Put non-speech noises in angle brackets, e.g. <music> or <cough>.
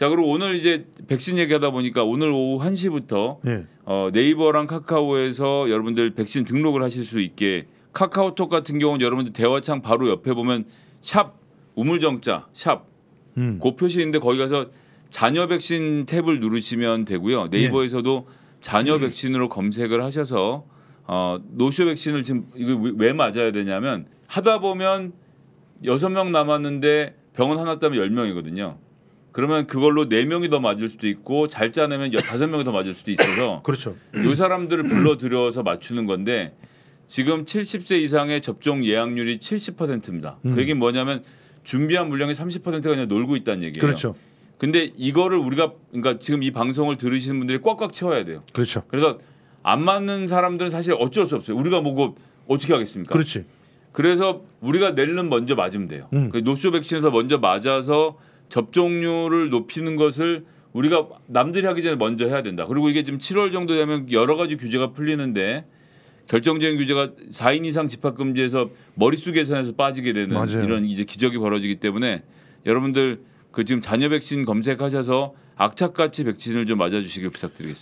자 그리고 오늘 이제 백신 얘기하다 보니까 오늘 오후 1시부터 네. 예. 어, 네이버랑 카카오에서 여러분들 백신 등록을 하실 수 있게 카카오톡 같은 경우는 여러분들 대화창 바로 옆에 보면 샵 우물정자 샵 음. 그 표시인데 거기 가서 자녀 백신 탭을 누르시면 되고요. 예. 네이버에서도 자녀 음. 백신으로 검색을 하셔서 어, 노쇼 백신을 지금 이거 왜 맞아야 되냐면 하다 보면 6명 남았는데 병원 하나 따면 1 0명이거든요 그러면 그걸로 네 명이 더 맞을 수도 있고 잘 짜내면 다섯 명이 더 맞을 수도 있어서 <laughs> 그렇죠. 요 사람들을 불러들여서 맞추는 건데 지금 70세 이상의 접종 예약률이 70%입니다. 음. 그 얘기는 뭐냐면 준비한 물량의 30%가 그냥 놀고 있다는 얘기예요. 그렇죠. 근데 이거를 우리가 그러니까 지금 이 방송을 들으시는 분들이 꽉꽉 채워야 돼요. 그렇죠. 그래서 안 맞는 사람들은 사실 어쩔 수 없어요. 우리가 뭐고 어떻게 하겠습니까? 그렇지. 그래서 우리가 내일은 먼저 맞으면 돼요. 음. 그 노쇼 백신에서 먼저 맞아서 접종률을 높이는 것을 우리가 남들이 하기 전에 먼저 해야 된다. 그리고 이게 지금 7월 정도 되면 여러 가지 규제가 풀리는데 결정적인 규제가 4인 이상 집합 금지에서 머릿수 계산에서 빠지게 되는 맞아요. 이런 이제 기적이 벌어지기 때문에 여러분들 그 지금 잔여 백신 검색하셔서 악착같이 백신을 좀 맞아주시길 부탁드리겠습니다.